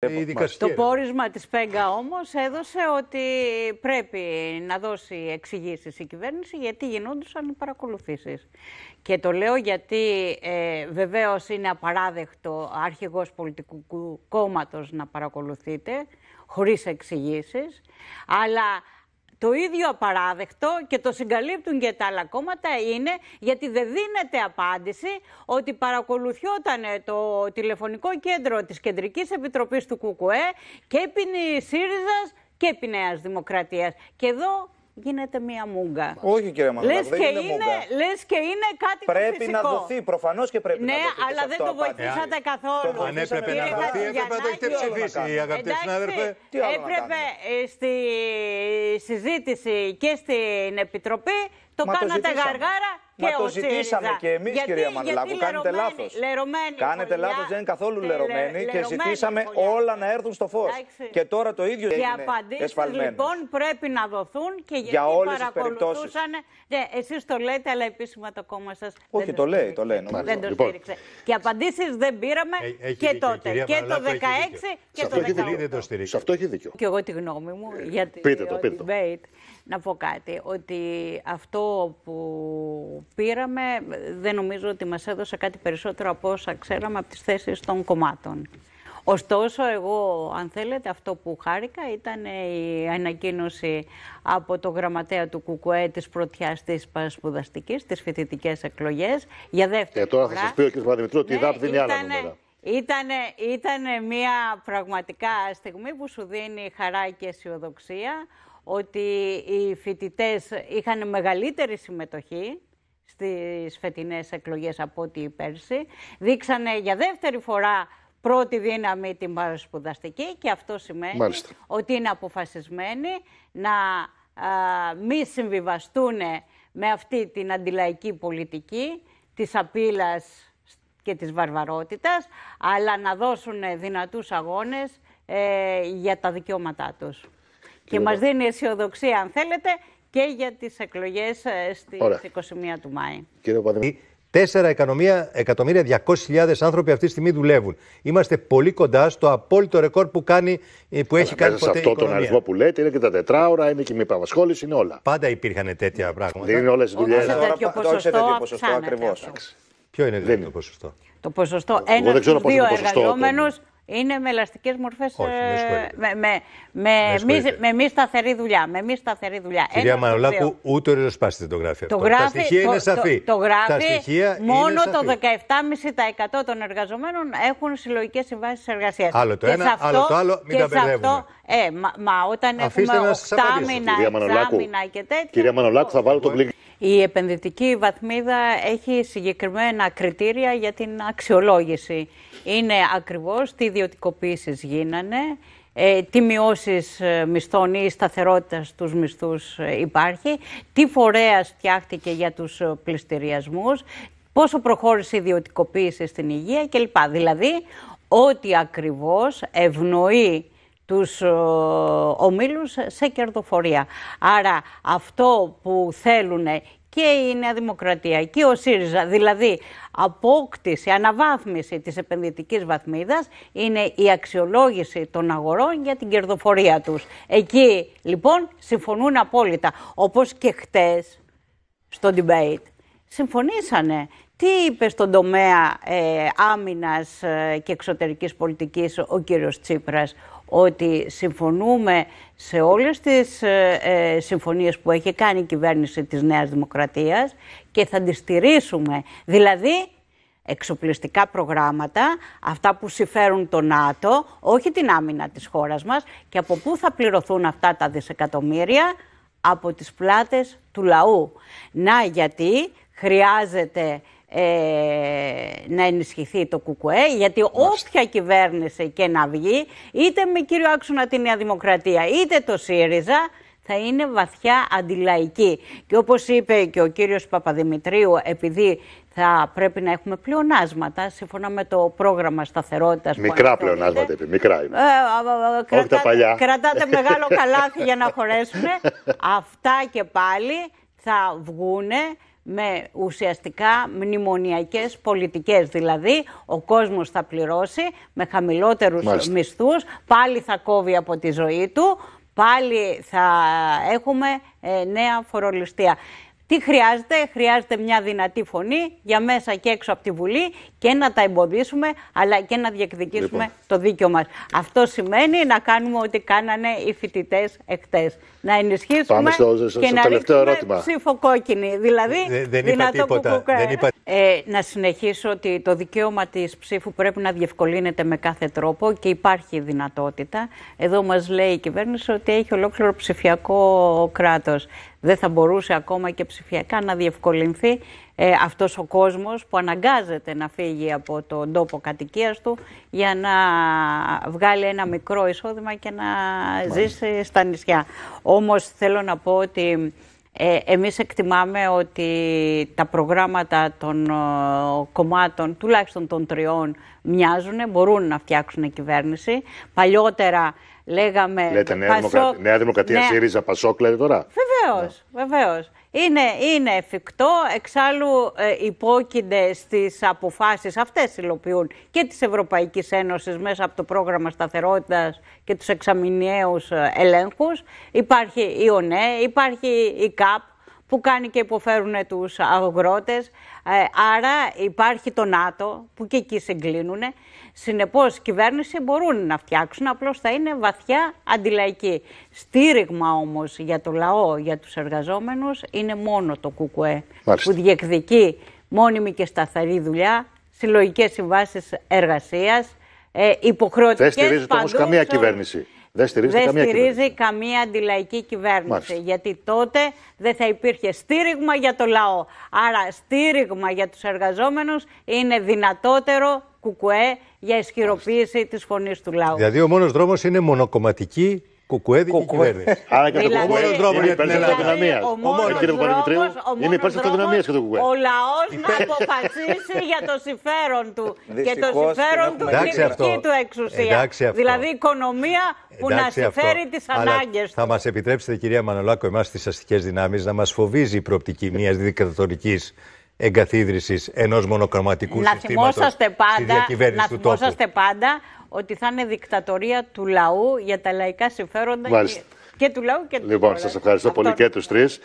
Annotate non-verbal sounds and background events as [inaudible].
Ε, το πόρισμα της Πέγκα όμως έδωσε ότι πρέπει να δώσει εξηγήσεις η κυβέρνηση γιατί γινόντουσαν οι παρακολουθήσεις. Και το λέω γιατί ε, βεβαίως είναι απαράδεκτο αρχηγός πολιτικού κόμματος να παρακολουθείτε χωρίς εξηγήσεις, αλλά το ίδιο απαράδεκτο και το συγκαλύπτουν και τα άλλα κόμματα είναι γιατί δεν δίνεται απάντηση ότι παρακολουθιόταν ε, το τηλεφωνικό κέντρο της Κεντρικής Επιτροπής του ΚΚΕ και επί ΣΥΡΙΖΑ και επί Νέας Δημοκρατίας. Και εδώ γίνεται μία μούγκα. Όχι, κύριε Μανουλάκη, λες δεν και είναι, μούγκα. Λες και είναι κάτι πρέπει φυσικό. Πρέπει να δοθεί, προφανώς και πρέπει ναι, να δοθεί. Ναι, αλλά δεν το βοηθήσατε καθόλου. Το αν έπρεπε να δοθεί, έπρεπε να το έχετε ψηφίσει, αγαπητέ συνάδελφε. Έπρεπε στη συζήτηση και στην Επιτροπή, το κάνατε γαργάρα Μα το ζητήσαμε και εμείς, κυρία Μανουλάκου. Κάνετε λάθο. Κάνετε λάθος, δεν είναι καθόλου λερωμένοι και ζητήσαμε όλα να έρθουν στο φως. Και τώρα το ίδιο έγινε εσφαλμένο. λοιπόν πρέπει να δοθούν και γιατί για όλε παρακολουθούσαν. Ναι, εσείς το λέτε, αλλά επίσημα το κόμμα σας. Όχι, το λέει, το λέει. Λοιπόν. Ε, δεν το στήριξε. Και απαντήσεις δεν πήραμε και τότε. Και το 16 και το 18. Σε αυτό έχει δίκιο. Και εγώ τη γνώμη μου ε, για το debate. Να πω κάτι, ότι αυτό που πήραμε δεν νομίζω ότι μας έδωσε κάτι περισσότερο από όσα ξέραμε από τις θέσεις των κομμάτων. Ωστόσο, εγώ, αν θέλετε, αυτό που χάρηκα ήταν η ανακοίνωση από το γραμματέα του ΚΚΕ της πρωτιάς της Πασπουδαστικής, τις φοιτητικές εκλογές. Για δεύτερη. Και ε, τώρα θα σας πει ο κ. Παπαδημητρού ότι η ναι, ΔΑΠ δίνει άλλα νούμερα. Ήταν μια πραγματικά στιγμή που σου δίνει χαρά και αισιοδοξία ότι οι φοιτητές είχαν μεγαλύτερη συμμετοχή στις φετινές εκλογές από ό,τι πέρσι. Δείξανε για δεύτερη φορά πρώτη δύναμη την παρασπουδαστική και αυτό σημαίνει ότι είναι αποφασισμένοι να μη συμβιβαστούν με αυτή την αντιλαϊκή πολιτική της απειλας και της βαρβαρότητας, αλλά να δώσουν δυνατούς αγώνες ε, για τα δικαιώματά τους. Και μας δίνει αισιοδοξία, αν θέλετε, και για τις εκλογές ε, στις Ωραία. 21 του Μάη. Κύριε 4 εκατομμύρια 200.000 άνθρωποι αυτή τη στιγμή δουλεύουν. Είμαστε πολύ κοντά στο απόλυτο ρεκόρ που, κάνει, ε, που έχει κάνει μέσα σε αυτό τον αριθμό που λέτε είναι και τα τετράωρα, είναι και η μη παρασχόληση, είναι όλα. Πάντα υπήρχαν τέτοια πράγματα. Δεν είναι όλες οι δουλειές. Σε τέτοιο ποσοστό, ποσοστό ακριβώ. Ποιο είναι το ποσοστό. Το ποσοστό. Ένα δύο εργαζόμενου είναι με ελαστικές μορφές. Ε, με, με, με, μη, με σταθερή δουλειά. Με μη σταθερή δουλειά. Κυρία Μανολάκου, ούτε ο δεν το γράφει αυτό. Το γράφει, τα στοιχεία είναι σαφή. Το, γράφει. μόνο το 17,5% των εργαζομένων έχουν συλλογικές συμβάσεις εργασίας. Άλλο το ένα, αυτό, άλλο το άλλο. Μην τα μπερδεύουμε. Ε, μα, όταν Αφήστε έχουμε 8 μήνα, και τέτοια. Κυρία Μανολάκου, θα βάλω το πλήγμα. Η επενδυτική βαθμίδα έχει συγκεκριμένα κριτήρια για την αξιολόγηση. Είναι ακριβώς τι ιδιωτικοποίησεις γίνανε, ε, τι μειώσεις ε, μισθών ή σταθερότητας στους μισθούς ε, υπάρχει, τι φορέας φτιάχτηκε για τους πληστηριασμούς, πόσο προχώρησε η ιδιωτικοποίηση στην υγεία κλπ. Δηλαδή, ό,τι ακριβώς ευνοεί τους ε, ομίλους σε κερδοφορία. Άρα αυτό που θέλουν και η Νέα Δημοκρατία και ο ΣΥΡΙΖΑ, δηλαδή απόκτηση, αναβάθμιση της επενδυτικής βαθμίδας, είναι η αξιολόγηση των αγορών για την κερδοφορία τους. Εκεί λοιπόν συμφωνούν απόλυτα, όπως και χτες στο debate. Συμφωνήσανε. Τι είπε στον τομέα ε, άμυνας ε, και εξωτερικής πολιτικής ο κύριος Τσίπρας, ότι συμφωνούμε σε όλες τις ε, ε, συμφωνίες που έχει κάνει η κυβέρνηση της Νέας Δημοκρατίας και θα τις Δηλαδή, εξοπλιστικά προγράμματα, αυτά που συμφέρουν το ΝΑΤΟ, όχι την άμυνα της χώρας μας και από πού θα πληρωθούν αυτά τα δισεκατομμύρια, από τις πλάτες του λαού. Να γιατί χρειάζεται ε, να ενισχυθεί το ΚΚΕ, γιατί όποια κυβέρνηση και να βγει, είτε με κύριο άξονα την Νέα Δημοκρατία, είτε το ΣΥΡΙΖΑ, θα είναι βαθιά αντιλαϊκή. Και όπως είπε και ο κύριος Παπαδημητρίου, επειδή θα πρέπει να έχουμε πλεονάσματα, σύμφωνα με το πρόγραμμα σταθερότητας. Μικρά πλεονάσματα, είπε, μικρά είναι. Ε, τα παλιά. Κρατάτε [laughs] μεγάλο καλάθι για να χωρέσουμε. Αυτά και πάλι θα βγούνε με ουσιαστικά μνημονιακές πολιτικές. Δηλαδή, ο κόσμος θα πληρώσει με χαμηλότερους Μάλιστα. μισθούς, πάλι θα κόβει από τη ζωή του, πάλι θα έχουμε ε, νέα φορολιστία. Τι χρειάζεται, χρειάζεται μια δυνατή φωνή για μέσα και έξω από τη Βουλή και να τα εμποδίσουμε αλλά και να διεκδικήσουμε λοιπόν. το δίκαιο μας. Αυτό σημαίνει να κάνουμε ό,τι κάνανε οι φοιτητές εχθές. Να ενισχύσουμε στο, στο, και να ρίξουμε ψήφο κόκκινη. Δηλαδή είπα ε, να συνεχίσω ότι το δικαίωμα της ψήφου πρέπει να διευκολύνεται με κάθε τρόπο και υπάρχει δυνατότητα. Εδώ μας λέει η κυβέρνηση ότι έχει ολόκληρο ψηφιακό κράτος δεν θα μπορούσε ακόμα και ψηφιακά να διευκολυνθεί ε, αυτός ο κόσμος που αναγκάζεται να φύγει από τον τόπο κατοικίας του για να βγάλει ένα μικρό εισόδημα και να ζήσει στα νησιά. Όμως θέλω να πω ότι ε, εμείς εκτιμάμε ότι τα προγράμματα των ε, κομμάτων, τουλάχιστον των τριών, μοιάζουν, μπορούν να φτιάξουν κυβέρνηση. Παλιότερα λέγαμε. Λέτε Νέα Πασόκ... Δημοκρατία, ναι. ΣΥΡΙΖΑ, Πασόκ, λέτε τώρα. Βεβαίως, ναι. βεβαίως. Είναι, είναι εφικτό, εξάλλου ε, υπόκεινται στις αποφάσεις αυτές υλοποιούν και της Ευρωπαϊκής Ένωσης μέσα από το πρόγραμμα σταθερότητας και τους εξαμηνιαίους ε, ελέγχους. Υπάρχει η ΟΝΕ, υπάρχει η ΚΑΠ, που κάνει και υποφέρουν τους αγρότες. Ε, άρα υπάρχει το ΝΑΤΟ που και εκεί συγκλίνουν. Συνεπώς, κυβέρνηση μπορούν να φτιάξουν, απλώς θα είναι βαθιά αντιλαϊκή. Στήριγμα όμως για το λαό, για τους εργαζόμενους, είναι μόνο το ΚΚΕ που διεκδικεί μόνιμη και σταθερή δουλειά, συλλογικές συμβάσεις εργασίας, ε, υποχρεωτικές Δεν στηρίζεται όμως καμία κυβέρνηση. Δεν στηρίζει, καμία, αντιλαϊκή κυβέρνηση. Γιατί τότε δεν θα υπήρχε στήριγμα για το λαό. Άρα στήριγμα για τους εργαζόμενους είναι δυνατότερο κουκουέ για ισχυροποίηση Μάλιστα. της φωνής του λαού. Δηλαδή ο μόνος δρόμος είναι μονοκομματική Κουκουέδικη κυβέρνηση. [laughs] Άρα κατά δηλαδή, είναι ο τρόπο για την Ελλάδα. Ο μόνος ε, τρόπο είναι υπέρ της αυτοδυναμία και το κουκουέ. Ο λαός να αποφασίσει για το συμφέρον του και το συμφέρον του και του εξουσία. Δηλαδή οικονομία που να συμφέρει τις ανάγκε του. Θα μας επιτρέψετε, κυρία Μανολάκο, εμάς τις αστικές δυνάμεις να μας φοβίζει η προοπτική μιας δικτατορικής εγκαθίδρυσης ενός μονοκομματικού να συστήματος θυμόσαστε πάντα, διακυβέρνηση να του θυμόσαστε πάντα ότι θα είναι δικτατορία του λαού για τα λαϊκά συμφέροντα και, και, του λαού και του Λοιπόν, σας ευχαριστώ πολύ και τους τρεις.